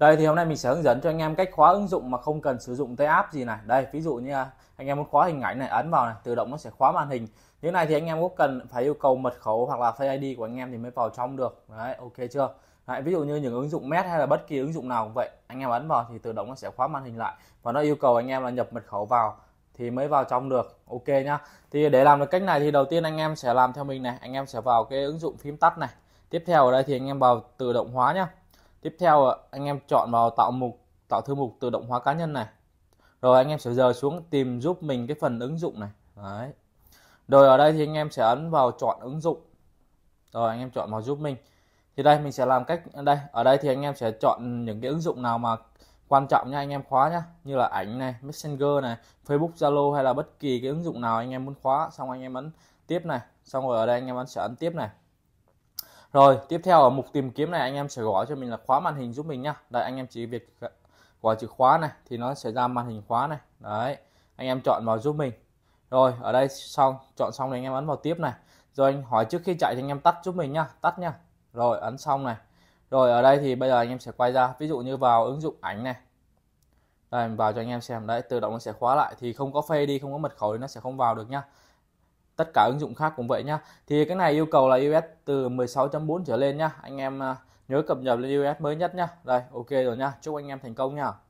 Đây thì hôm nay mình sẽ hướng dẫn cho anh em cách khóa ứng dụng mà không cần sử dụng tay app gì này. Đây, ví dụ như anh em muốn khóa hình ảnh này ấn vào này, tự động nó sẽ khóa màn hình. Như này thì anh em có cần phải yêu cầu mật khẩu hoặc là Face ID của anh em thì mới vào trong được. Đấy, ok chưa? Đấy, ví dụ như những ứng dụng Met hay là bất kỳ ứng dụng nào cũng vậy, anh em ấn vào thì tự động nó sẽ khóa màn hình lại và nó yêu cầu anh em là nhập mật khẩu vào thì mới vào trong được ok nhá thì để làm được cách này thì đầu tiên anh em sẽ làm theo mình này anh em sẽ vào cái ứng dụng phím tắt này tiếp theo ở đây thì anh em vào tự động hóa nhá tiếp theo ờ, anh em chọn vào tạo mục tạo thư mục tự động hóa cá nhân này rồi anh em sẽ giờ xuống tìm giúp mình cái phần ứng dụng này đấy rồi ở đây thì anh em sẽ ấn vào chọn ứng dụng rồi anh em chọn vào giúp mình thì đây mình sẽ làm cách đây ở đây thì anh em sẽ chọn những cái ứng dụng nào mà quan trọng nha anh em khóa nhá như là ảnh này messenger này facebook zalo hay là bất kỳ cái ứng dụng nào anh em muốn khóa xong anh em ấn tiếp này xong rồi ở đây anh em ấn sẽ ấn tiếp này rồi, tiếp theo ở mục tìm kiếm này anh em sẽ gõ cho mình là khóa màn hình giúp mình nhá. Đây anh em chỉ việc ờ, gõ chữ khóa này thì nó sẽ ra màn hình khóa này. Đấy. Anh em chọn vào giúp mình. Rồi, ở đây xong, chọn xong thì anh em ấn vào tiếp này. Rồi anh hỏi trước khi chạy thì anh em tắt giúp mình nhá, tắt nhá. Rồi, ấn xong này. Rồi ở đây thì bây giờ anh em sẽ quay ra, ví dụ như vào ứng dụng ảnh này. Đây, vào cho anh em xem đấy, tự động nó sẽ khóa lại thì không có phê đi, không có mật khẩu thì nó sẽ không vào được nhá tất cả ứng dụng khác cũng vậy nhá thì cái này yêu cầu là us từ 16.4 trở lên nhá anh em à, nhớ cập nhật lên us mới nhất nhá đây ok rồi nhá chúc anh em thành công nhá